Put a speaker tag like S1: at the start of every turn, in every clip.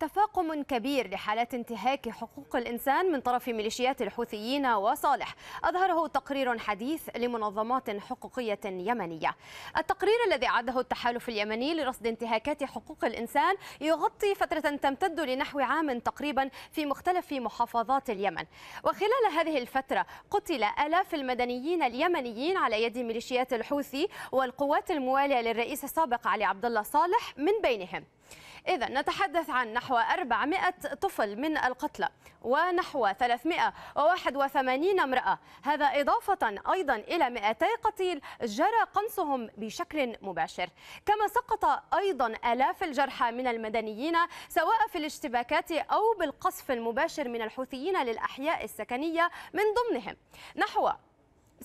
S1: تفاقم كبير لحالات انتهاك حقوق الإنسان من طرف ميليشيات الحوثيين وصالح أظهره تقرير حديث لمنظمات حقوقية يمنية التقرير الذي عده التحالف اليمني لرصد انتهاكات حقوق الإنسان يغطي فترة تمتد لنحو عام تقريبا في مختلف محافظات اليمن وخلال هذه الفترة قتل آلاف المدنيين اليمنيين على يد ميليشيات الحوثي والقوات الموالية للرئيس السابق علي عبد الله صالح من بينهم إذا نتحدث عن نحو 400 طفل من القتلى ونحو 381 امرأة هذا إضافة أيضا إلى 200 قتيل جرى قنصهم بشكل مباشر كما سقط أيضا آلاف الجرحى من المدنيين سواء في الاشتباكات أو بالقصف المباشر من الحوثيين للأحياء السكنية من ضمنهم نحو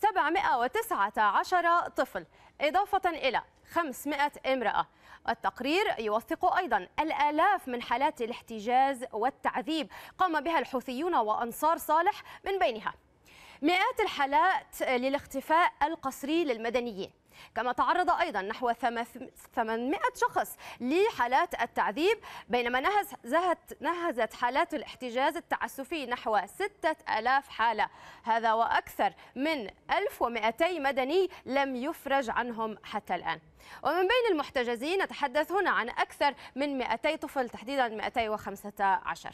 S1: 719 طفل إضافة إلى 500 امرأة التقرير يوثق أيضا الآلاف من حالات الاحتجاز والتعذيب قام بها الحوثيون وأنصار صالح من بينها مئات الحالات للاختفاء القسري للمدنيين كما تعرض أيضا نحو 800 شخص لحالات التعذيب بينما نهزت, حالات الاحتجاز التعسفي نحو 6000 حالة هذا وأكثر من 1200 مدني لم يفرج عنهم حتى الآن ومن بين المحتجزين نتحدث هنا عن أكثر من 200 طفل تحديدا 215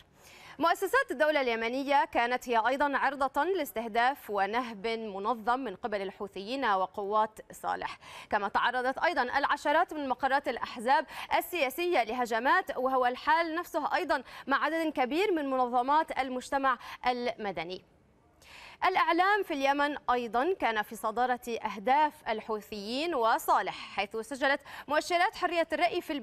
S1: مؤسسات الدولة اليمنية كانت هي أيضا عرضة لاستهداف ونهب منظم من قبل الحوثيين وقوات صالح كما تعرضت أيضا العشرات من مقرات الأحزاب السياسية لهجمات وهو الحال نفسه أيضا مع عدد كبير من منظمات المجتمع المدني الإعلام في اليمن أيضا كان في صدارة أهداف الحوثيين وصالح حيث سجلت مؤشرات حرية الرأي في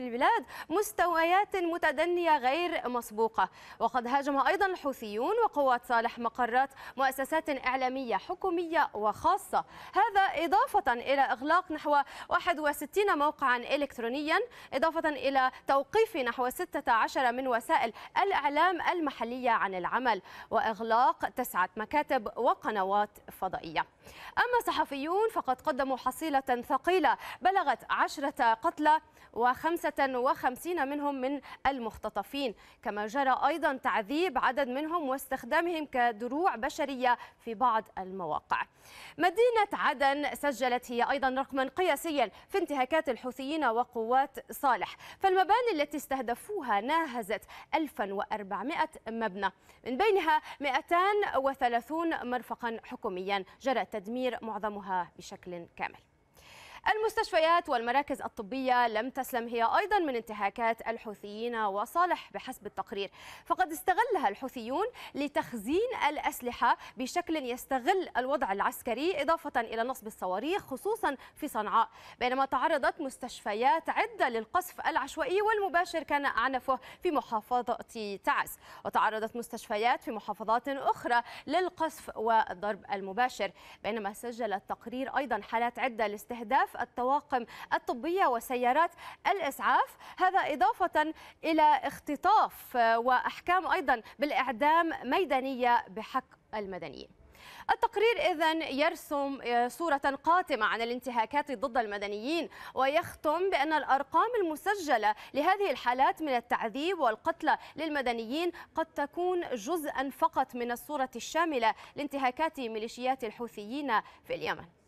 S1: البلاد مستويات متدنية غير مسبوقة وقد هاجم أيضا الحوثيون وقوات صالح مقرات مؤسسات إعلامية حكومية وخاصة هذا إضافة إلى إغلاق نحو 61 موقعا إلكترونيا إضافة إلى توقيف نحو 16 من وسائل الإعلام المحلية عن العمل وإغلاق تسعة مكاتب مكاتب وقنوات فضائية أما صحفيون فقد قدموا حصيلة ثقيلة بلغت عشرة قتلى و55 منهم من المختطفين كما جرى أيضا تعذيب عدد منهم واستخدامهم كدروع بشرية في بعض المواقع مدينة عدن سجلت هي أيضا رقما قياسيا في انتهاكات الحوثيين وقوات صالح فالمباني التي استهدفوها ناهزت 1400 مبنى من بينها 230 تكون مرفقا حكوميا جرى تدمير معظمها بشكل كامل المستشفيات والمراكز الطبية لم تسلم هي أيضا من انتهاكات الحوثيين وصالح بحسب التقرير فقد استغلها الحوثيون لتخزين الأسلحة بشكل يستغل الوضع العسكري إضافة إلى نصب الصواريخ خصوصا في صنعاء بينما تعرضت مستشفيات عدة للقصف العشوائي والمباشر كان أعنفه في محافظة تعز وتعرضت مستشفيات في محافظات أخرى للقصف والضرب المباشر بينما سجل التقرير أيضا حالات عدة لاستهداف الطواقم الطبية وسيارات الإسعاف هذا إضافة إلى اختطاف وأحكام أيضا بالإعدام ميدانية بحق المدنيين التقرير إذا يرسم صورة قاتمة عن الانتهاكات ضد المدنيين ويختم بأن الأرقام المسجلة لهذه الحالات من التعذيب والقتلى للمدنيين قد تكون جزءا فقط من الصورة الشاملة لانتهاكات ميليشيات الحوثيين في اليمن